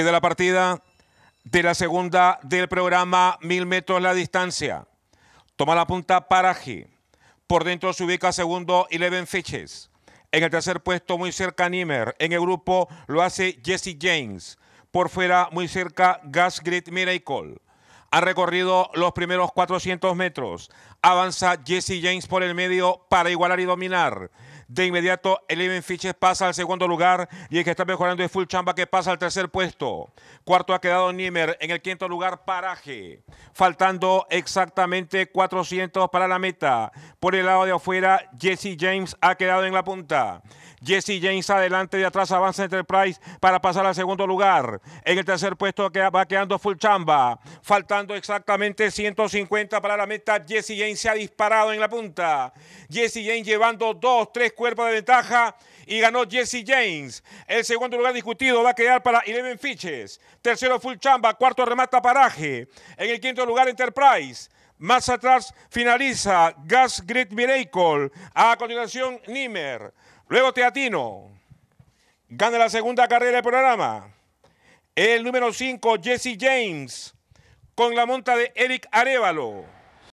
de la partida de la segunda del programa Mil metros la distancia. Toma la punta para G Por dentro se ubica segundo Eleven Fiches. En el tercer puesto, muy cerca Nimer. En el grupo lo hace Jesse James. Por fuera, muy cerca Gas Grid Miracle. Ha recorrido los primeros 400 metros. Avanza Jesse James por el medio para igualar y dominar. De inmediato, Eleven Fiches pasa al segundo lugar y el que está mejorando es Full Chamba que pasa al tercer puesto. Cuarto ha quedado Nimer, en el quinto lugar Paraje. Faltando exactamente 400 para la meta. Por el lado de afuera, Jesse James ha quedado en la punta. Jesse James adelante de atrás avanza Enterprise para pasar al segundo lugar. En el tercer puesto va quedando Full Chamba. Faltando exactamente 150 para la meta, Jesse James se ha disparado en la punta. Jesse James llevando 2, 3, 4 cuerpo de ventaja y ganó Jesse James. El segundo lugar discutido va a quedar para Eleven Fitches. Tercero Full Chamba, cuarto remata Paraje. En el quinto lugar Enterprise. Más atrás finaliza Gas Grid Miracle. A continuación Nimer. Luego Teatino. Gana la segunda carrera del programa. El número 5, Jesse James, con la monta de Eric Arevalo.